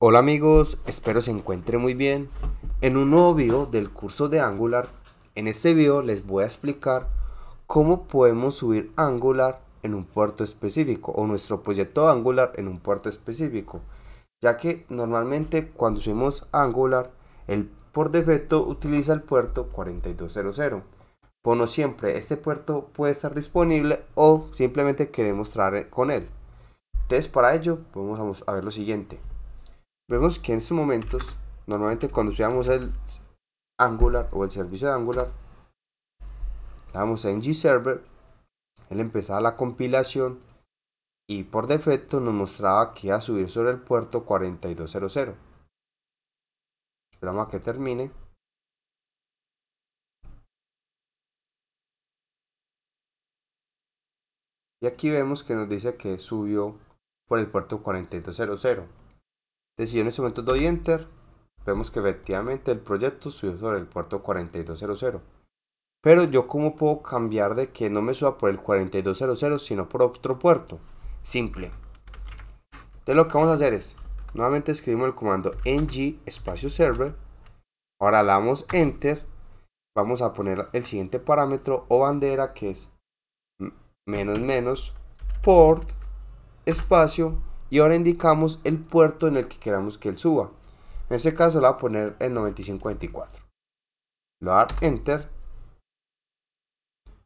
Hola amigos, espero se encuentren muy bien. En un nuevo video del curso de Angular, en este video les voy a explicar cómo podemos subir Angular en un puerto específico o nuestro proyecto Angular en un puerto específico, ya que normalmente cuando subimos Angular, el por defecto utiliza el puerto 4200. Por no siempre este puerto puede estar disponible o simplemente queremos traer con él. Entonces para ello vamos a ver lo siguiente. Vemos que en estos momentos, normalmente cuando usamos el Angular o el servicio de Angular, damos en ng server él empezaba la compilación y por defecto nos mostraba que iba a subir sobre el puerto 4200. Esperamos a que termine. Y aquí vemos que nos dice que subió por el puerto 4200. Entonces, si yo en ese momento doy Enter, vemos que efectivamente el proyecto subió sobre el puerto 4200. Pero yo cómo puedo cambiar de que no me suba por el 4200, sino por otro puerto. Simple. Entonces lo que vamos a hacer es, nuevamente escribimos el comando ng espacio server. Ahora le damos enter. Vamos a poner el siguiente parámetro o bandera que es menos menos port espacio y ahora indicamos el puerto en el que queramos que él suba. En este caso le voy a poner el 9524. Le voy a dar Enter.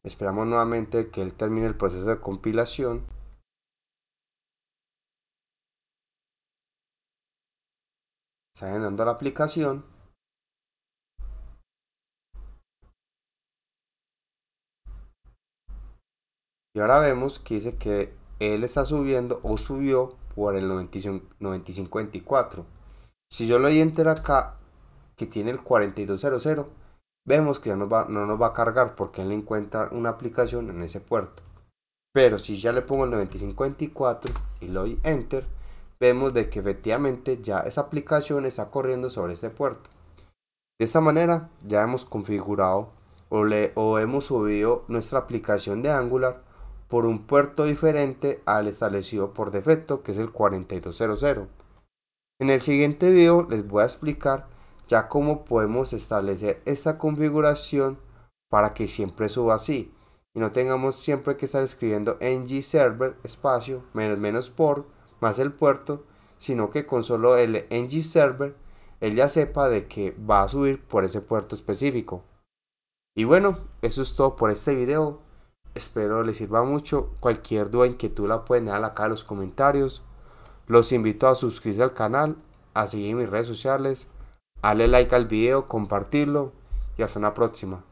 Esperamos nuevamente que él termine el proceso de compilación. Está generando la aplicación. Y ahora vemos que dice que él está subiendo o subió por el 9054. Si yo le doy enter acá, que tiene el 4200, vemos que ya nos no nos va a cargar porque él encuentra una aplicación en ese puerto. Pero si ya le pongo el 9054 y le doy enter, vemos de que efectivamente ya esa aplicación está corriendo sobre ese puerto. De esta manera ya hemos configurado o, le, o hemos subido nuestra aplicación de Angular por un puerto diferente al establecido por defecto, que es el 4200. En el siguiente video les voy a explicar ya cómo podemos establecer esta configuración para que siempre suba así y no tengamos siempre que estar escribiendo ng server espacio menos menos por más el puerto, sino que con solo el ng server él ya sepa de que va a subir por ese puerto específico. Y bueno, eso es todo por este video. Espero les sirva mucho. Cualquier duda, tú la pueden dejar acá en los comentarios. Los invito a suscribirse al canal, a seguir mis redes sociales, darle like al video, compartirlo y hasta una próxima.